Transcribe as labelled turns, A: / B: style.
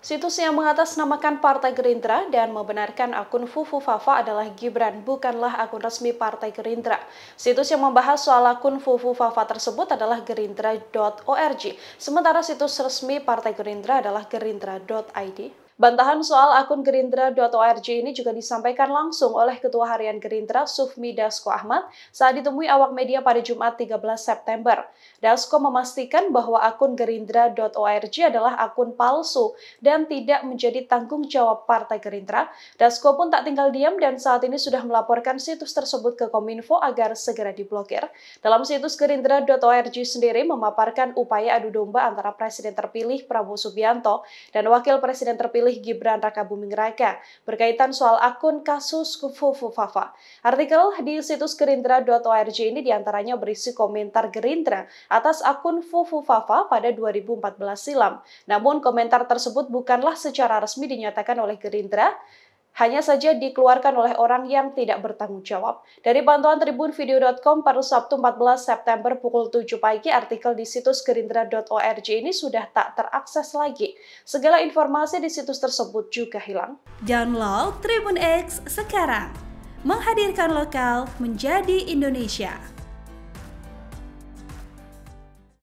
A: Situs yang mengatasnamakan Partai Gerindra dan membenarkan akun Fufu Fafa adalah Gibran, bukanlah akun resmi Partai Gerindra. Situs yang membahas soal akun Fufu Fafa tersebut adalah gerindra.org, sementara situs resmi Partai Gerindra adalah gerindra.id. Bantahan soal akun gerindra.org ini juga disampaikan langsung oleh Ketua Harian Gerindra Sufmi Dasko Ahmad saat ditemui awak media pada Jumat 13 September. Dasko memastikan bahwa akun gerindra.org adalah akun palsu dan tidak menjadi tanggung jawab Partai Gerindra. Dasko pun tak tinggal diam dan saat ini sudah melaporkan situs tersebut ke Kominfo agar segera diblokir. Dalam situs gerindra.org sendiri memaparkan upaya adu domba antara Presiden terpilih Prabowo Subianto dan Wakil Presiden terpilih Terpilih Gibran Raka Buming Raka berkaitan soal akun kasus Kufufu Fafa. Artikel di situs gerindra.org ini diantaranya berisi komentar Gerindra atas akun Fufu Fafa pada 2014 silam. Namun komentar tersebut bukanlah secara resmi dinyatakan oleh Gerindra, hanya saja dikeluarkan oleh orang yang tidak bertanggung jawab. Dari pantauan tribunvideo.com pada Sabtu 14 September pukul 7 pagi, artikel di situs gerindra.org ini sudah tak terakses lagi. Segala informasi di situs tersebut juga hilang. Download Tribun X sekarang. Menghadirkan lokal menjadi Indonesia.